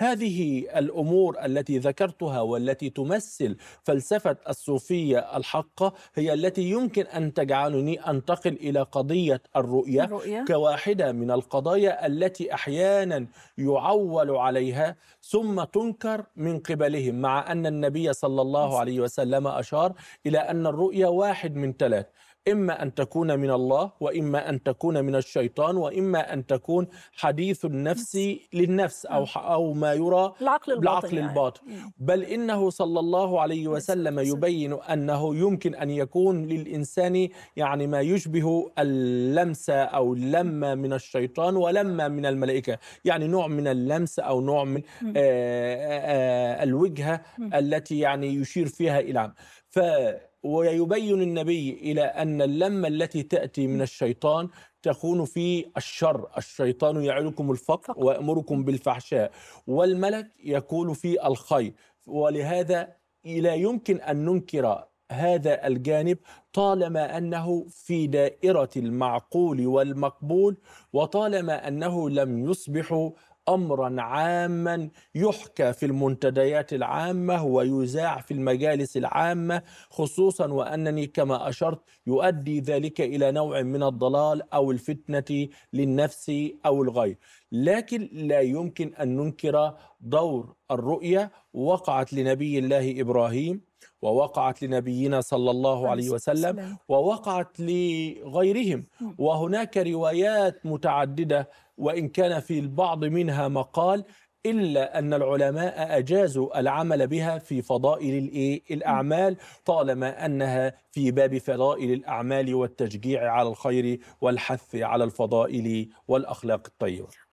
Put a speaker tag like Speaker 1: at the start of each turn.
Speaker 1: هذه الامور التي ذكرتها والتي تمثل فلسفه الصوفيه الحقه هي التي يمكن ان تجعلني انتقل الى قضيه الرؤيه, الرؤية. كواحده من القضايا التي احيانا يعول عليها ثم تنكر من قبلهم مع ان النبي صلى الله عليه وسلم اشار الى ان الرؤيه واحد من ثلاث إما أن تكون من الله وإما أن تكون من الشيطان وإما أن تكون حديث النفس للنفس أو أو ما يرى العقل الباطن, العقل يعني. الباطن. بل إنه صلى الله عليه وسلم يبين أنه يمكن أن يكون للإنسان يعني ما يشبه اللمسة أو لمة من الشيطان ولمة من الملائكة يعني نوع من اللمس أو نوع من آآ آآ آه، آه، آه، الوجهة التي يعني يشير فيها إلى ف ويبين النبي إلى أن اللمة التي تأتي من الشيطان تكون في الشر الشيطان يعدكم الفقر ويأمركم بالفحشاء والملك يكون في الخير ولهذا لا يمكن أن ننكر هذا الجانب طالما انه في دائره المعقول والمقبول وطالما انه لم يصبح امرا عاما يحكى في المنتديات العامه ويذاع في المجالس العامه خصوصا وانني كما اشرت يؤدي ذلك الى نوع من الضلال او الفتنه للنفس او الغير لكن لا يمكن ان ننكر دور الرؤيه وقعت لنبي الله ابراهيم ووقعت لنبينا صلى الله عليه وسلم ووقعت لغيرهم وهناك روايات متعدده وإن كان في البعض منها مقال إلا أن العلماء أجازوا العمل بها في فضائل الأعمال طالما أنها في باب فضائل الأعمال والتشجيع على الخير والحث على الفضائل والأخلاق الطيبة